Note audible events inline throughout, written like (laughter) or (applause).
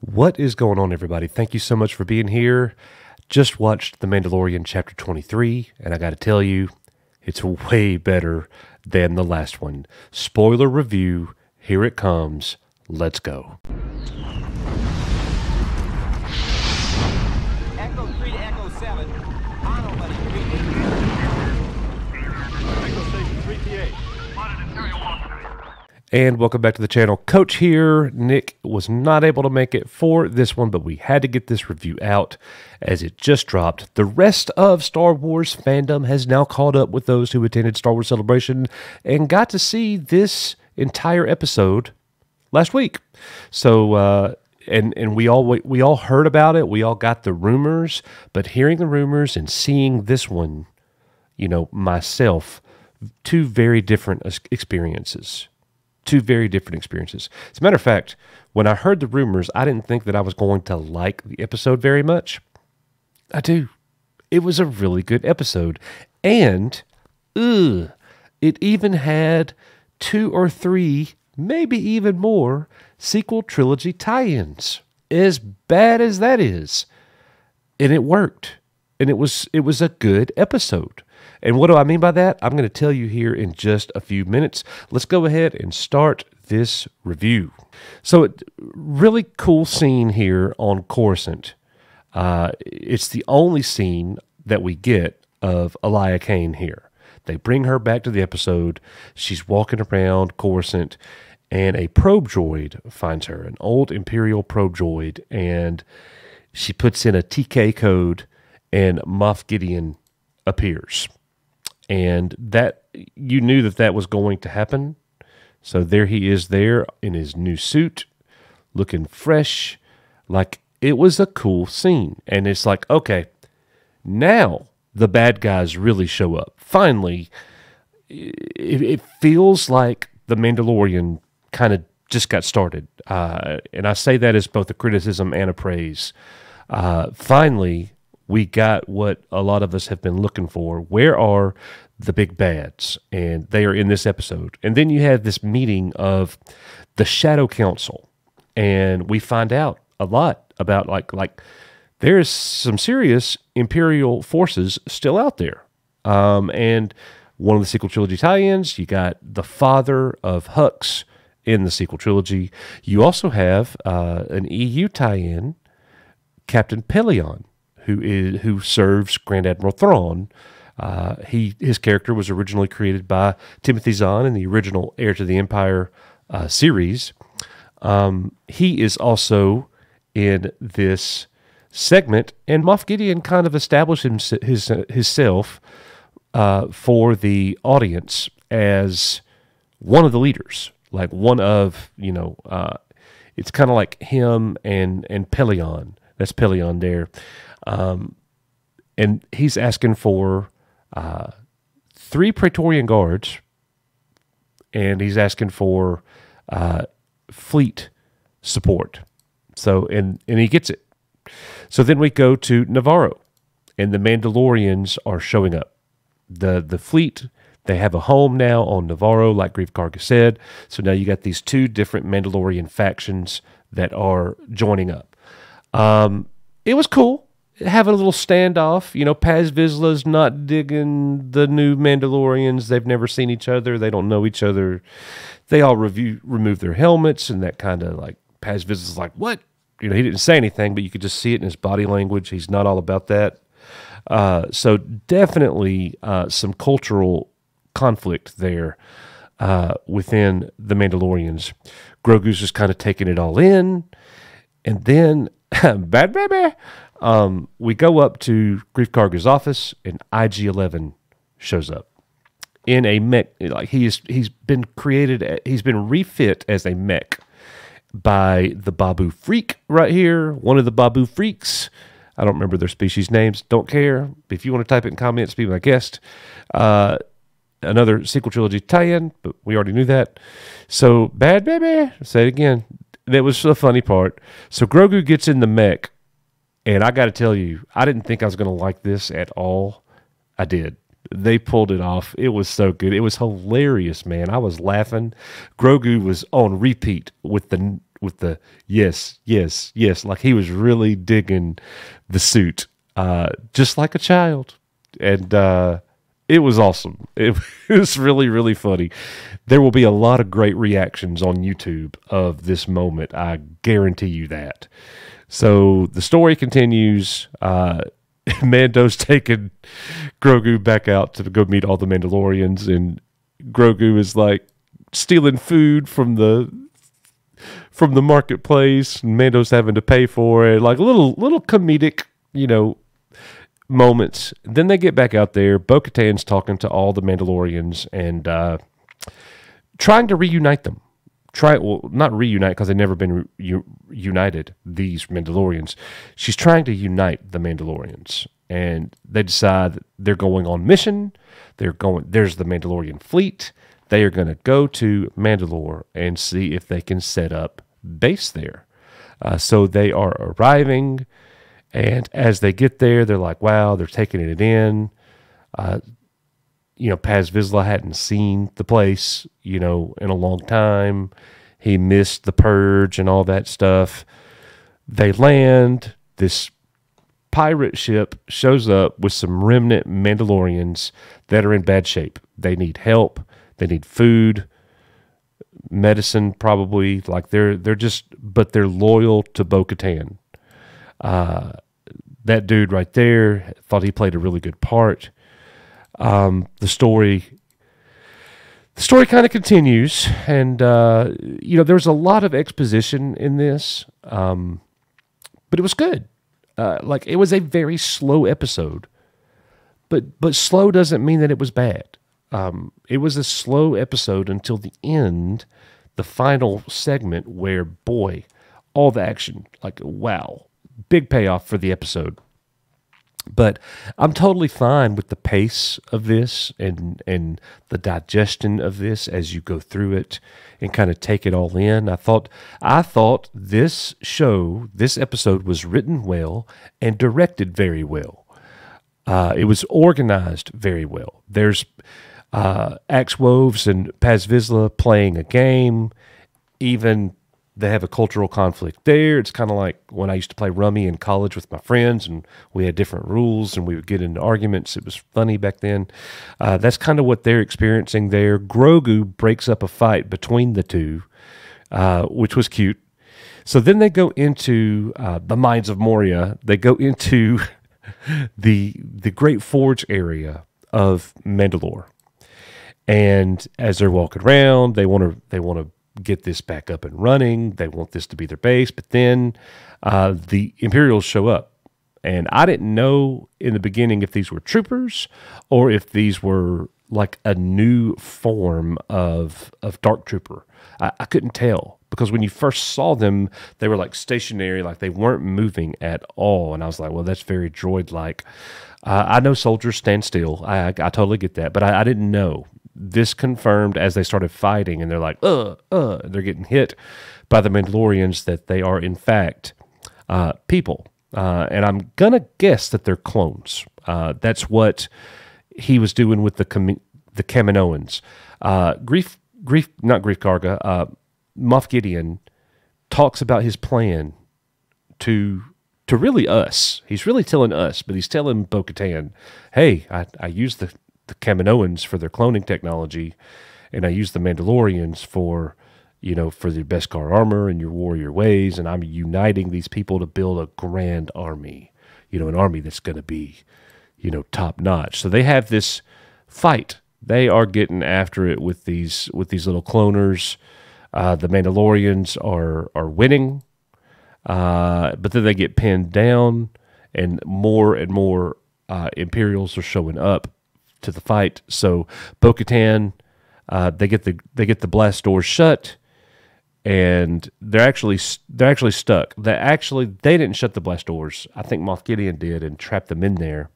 What is going on, everybody? Thank you so much for being here. Just watched The Mandalorian Chapter 23, and I got to tell you, it's way better than the last one. Spoiler review, here it comes. Let's go. Echo 3 to Echo 7. buddy, 3 3 8 Spotted Imperial Officer. And welcome back to the channel. Coach here. Nick was not able to make it for this one, but we had to get this review out as it just dropped. The rest of Star Wars fandom has now caught up with those who attended Star Wars Celebration and got to see this entire episode last week. So, uh, and and we all we all heard about it. We all got the rumors, but hearing the rumors and seeing this one, you know, myself, two very different experiences two very different experiences. As a matter of fact, when I heard the rumors, I didn't think that I was going to like the episode very much. I do. It was a really good episode. And, ugh, it even had two or three, maybe even more, sequel trilogy tie ins. As bad as that is. And it worked and it was it was a good episode. And what do I mean by that? I'm going to tell you here in just a few minutes. Let's go ahead and start this review. So, really cool scene here on Coruscant. Uh, it's the only scene that we get of Elia Kane here. They bring her back to the episode. She's walking around Coruscant, and a probe droid finds her, an old Imperial probe droid, and she puts in a TK code and Moff Gideon appears. And that you knew that that was going to happen. So there he is there in his new suit, looking fresh, like it was a cool scene. And it's like, okay, now the bad guys really show up. Finally, it, it feels like The Mandalorian kind of just got started. Uh, and I say that as both a criticism and a praise. Uh, finally, we got what a lot of us have been looking for. Where are the big bads? And they are in this episode. And then you have this meeting of the Shadow Council, and we find out a lot about like like there is some serious Imperial forces still out there. Um, and one of the sequel trilogy tie-ins, you got the father of Hux in the sequel trilogy. You also have uh, an EU tie-in, Captain Pelion who is who serves Grand Admiral Thrawn. Uh, he his character was originally created by Timothy Zahn in the original Heir to the Empire uh, series. Um, he is also in this segment, and Moff Gideon kind of established his, his himself uh, for the audience as one of the leaders, like one of you know. Uh, it's kind of like him and and Pelion. That's Pelion there. Um, and he's asking for uh, three Praetorian guards, and he's asking for uh, fleet support. So, and, and he gets it. So then we go to Navarro, and the Mandalorians are showing up. The, the fleet they have a home now on Navarro, like Grief Karga said. So now you got these two different Mandalorian factions that are joining up. Um, it was cool having a little standoff. You know, Paz Vizla's not digging the new Mandalorians. They've never seen each other. They don't know each other. They all review, remove their helmets and that kind of like Paz Vizla's like, what? You know, he didn't say anything, but you could just see it in his body language. He's not all about that. Uh, so definitely uh, some cultural conflict there uh, within the Mandalorians. Grogu's just kind of taking it all in. And then, (laughs) bad baby, um, we go up to Grief office, and IG Eleven shows up in a mech. Like he he's been created. He's been refit as a mech by the Babu Freak right here. One of the Babu Freaks. I don't remember their species names. Don't care. If you want to type it in comments, be my guest. Uh, another sequel trilogy tie-in, but we already knew that. So bad baby. Say it again. That was the funny part. So Grogu gets in the mech and I got to tell you, I didn't think I was going to like this at all. I did. They pulled it off. It was so good. It was hilarious, man. I was laughing. Grogu was on repeat with the with the yes, yes, yes. Like he was really digging the suit, uh, just like a child. And uh, it was awesome. (laughs) It was really, really funny. There will be a lot of great reactions on YouTube of this moment. I guarantee you that. So the story continues. Uh, (laughs) Mando's taking Grogu back out to go meet all the Mandalorians, and Grogu is like stealing food from the from the marketplace, and Mando's having to pay for it. Like little little comedic, you know, moments. Then they get back out there. Bo Katan's talking to all the Mandalorians and uh, trying to reunite them try well not reunite because they've never been re- united these mandalorians she's trying to unite the mandalorians and they decide they're going on mission they're going there's the mandalorian fleet they are going to go to mandalore and see if they can set up base there uh, so they are arriving and as they get there they're like wow they're taking it in uh, you know, Paz Vizla hadn't seen the place, you know, in a long time. He missed the purge and all that stuff. They land. This pirate ship shows up with some remnant Mandalorians that are in bad shape. They need help. They need food, medicine, probably. Like they're they're just, but they're loyal to Bo Katan. Uh, that dude right there thought he played a really good part um, the story the story kind of continues, and uh, you know there's a lot of exposition in this, um, but it was good. Uh, like it was a very slow episode, but but slow doesn't mean that it was bad. Um, it was a slow episode until the end, the final segment where boy, all the action like wow, big payoff for the episode but I'm totally fine with the pace of this and and the digestion of this as you go through it and kind of take it all in. I thought I thought this show, this episode was written well and directed very well. Uh, it was organized very well. There's uh, Axe Woves and Paz playing a game. Even they have a cultural conflict there. It's kind of like when I used to play rummy in college with my friends, and we had different rules, and we would get into arguments. It was funny back then. Uh, that's kind of what they're experiencing there. Grogu breaks up a fight between the two, uh, which was cute. So then they go into uh, the mines of Moria. They go into (laughs) the the Great Forge area of Mandalore, and as they're walking around, they want to they want to get this back up and running. They want this to be their base. But then uh, the Imperials show up. And I didn't know in the beginning if these were troopers or if these were like a new form of of dark trooper. I, I couldn't tell because when you first saw them, they were like stationary, like they weren't moving at all. And I was like, well, that's very droid like. Uh, I know soldiers stand still. I, I, I, totally get that, but I, I didn't know this confirmed as they started fighting and they're like, uh, uh, they're getting hit by the Mandalorians that they are, in fact, uh, people. Uh, and I'm going to guess that they're clones. Uh, that's what he was doing with the Cam- the Kaminoans. Uh, grief, grief, not grief. Garga uh, Moff Gideon talks about his plan to to really us. He's really telling us, but he's telling Bo-Katan, "Hey, I, I use the the Kaminoans for their cloning technology, and I use the Mandalorians for you know for their best car armor and your warrior ways, and I'm uniting these people to build a grand army, you know, an army that's going to be you know top notch. So they have this fight. They are getting after it with these with these little cloners. Uh, the Mandalorians are are winning, uh, but then they get pinned down, and more and more uh, Imperials are showing up to the fight. So Bo uh, they get the they get the blast doors shut, and they're actually they're actually stuck. They actually they didn't shut the blast doors. I think Moff Gideon did and trapped them in there.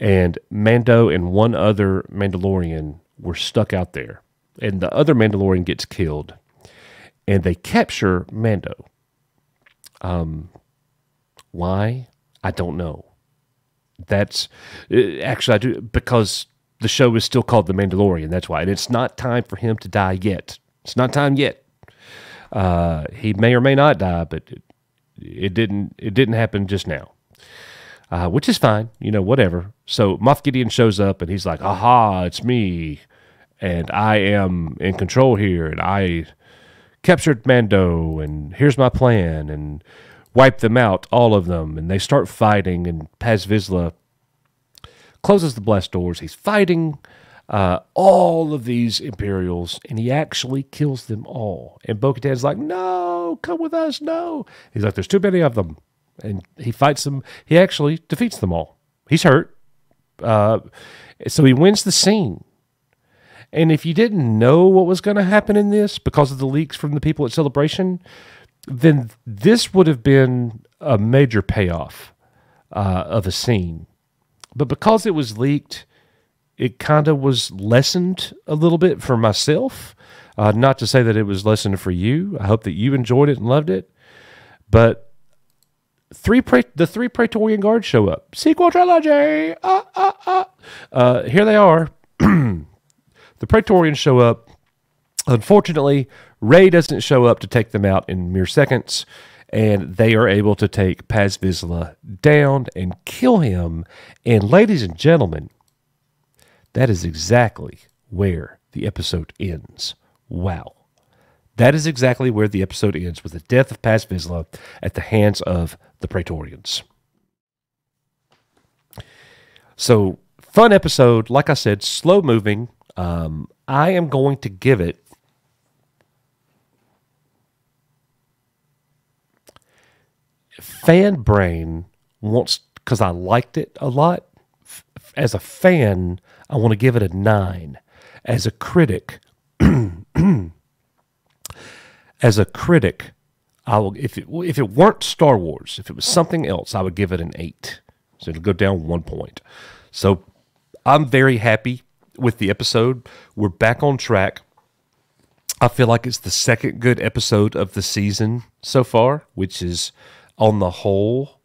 And Mando and one other Mandalorian were stuck out there, and the other Mandalorian gets killed, and they capture Mando. Um, why? I don't know. That's uh, actually I do because the show is still called The Mandalorian. That's why, and it's not time for him to die yet. It's not time yet. Uh, he may or may not die, but it, it didn't. It didn't happen just now, uh, which is fine. You know, whatever. So Moff Gideon shows up, and he's like, "Aha! It's me, and I am in control here, and I." captured Mando, and here's my plan, and wipe them out, all of them, and they start fighting. And Paz closes the blessed doors. He's fighting uh, all of these Imperials, and he actually kills them all. And Bo Katan's like, No, come with us, no. He's like, There's too many of them. And he fights them. He actually defeats them all. He's hurt. Uh, so he wins the scene. And if you didn't know what was going to happen in this because of the leaks from the people at Celebration, then this would have been a major payoff uh, of a scene. But because it was leaked, it kind of was lessened a little bit for myself. Uh, not to say that it was lessened for you. I hope that you enjoyed it and loved it. But three pra- the three Praetorian Guards show up. Sequel trilogy. Uh, uh, uh. uh here they are. (clears throat) the Praetorians show up Unfortunately, Ray doesn't show up to take them out in mere seconds, and they are able to take Paz Vizsla down and kill him. And ladies and gentlemen, that is exactly where the episode ends. Wow. That is exactly where the episode ends with the death of Paz Vizsla at the hands of the Praetorians. So, fun episode. Like I said, slow moving. Um, I am going to give it fan brain wants because I liked it a lot. As a fan, I want to give it a nine. As a critic, (clears throat) as a critic, I will if it if it weren't Star Wars, if it was something else, I would give it an eight. So it'll go down one point. So I'm very happy with the episode. We're back on track. I feel like it's the second good episode of the season so far, which is on the whole,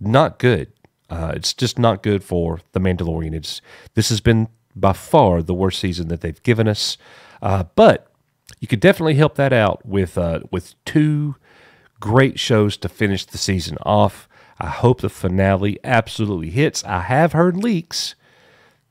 not good. Uh, it's just not good for The Mandalorian. It's, this has been by far the worst season that they've given us. Uh, but you could definitely help that out with uh, with two great shows to finish the season off. I hope the finale absolutely hits. I have heard leaks.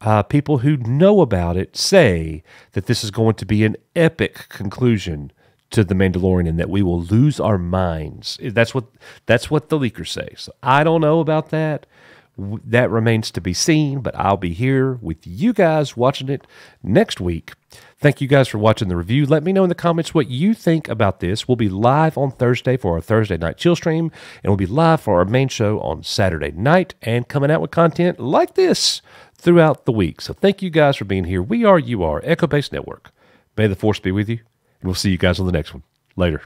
Uh, people who know about it say that this is going to be an epic conclusion to the Mandalorian and that we will lose our minds. That's what that's what the leakers say. So I don't know about that. That remains to be seen, but I'll be here with you guys watching it next week. Thank you guys for watching the review. Let me know in the comments what you think about this. We'll be live on Thursday for our Thursday night chill stream, and we'll be live for our main show on Saturday night and coming out with content like this throughout the week. So thank you guys for being here. We are, you are, Echo Base Network. May the force be with you We'll see you guys on the next one. Later.